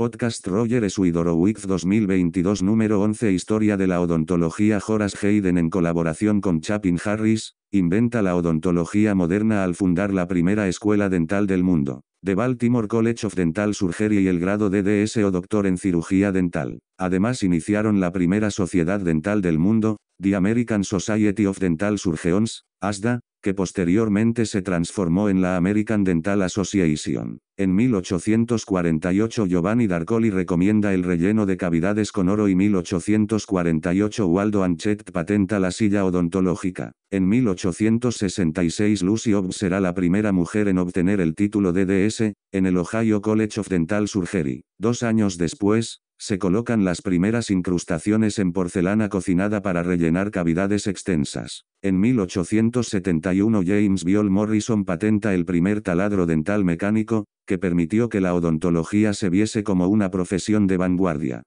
Podcast Roger Weeks 2022 número 11 Historia de la odontología Horace Hayden en colaboración con Chapin Harris, inventa la odontología moderna al fundar la primera escuela dental del mundo. The Baltimore College of Dental Surgery y el grado de DDS o doctor en cirugía dental. Además iniciaron la primera sociedad dental del mundo, The American Society of Dental Surgeons, ASDA, que posteriormente se transformó en la American Dental Association. En 1848 Giovanni Darcoli recomienda el relleno de cavidades con oro y 1848 Waldo Anchet patenta la silla odontológica. En 1866 Lucy Obb será la primera mujer en obtener el título de DS, en el Ohio College of Dental Surgery. Dos años después, se colocan las primeras incrustaciones en porcelana cocinada para rellenar cavidades extensas. En 1871 James Biol Morrison patenta el primer taladro dental mecánico, que permitió que la odontología se viese como una profesión de vanguardia.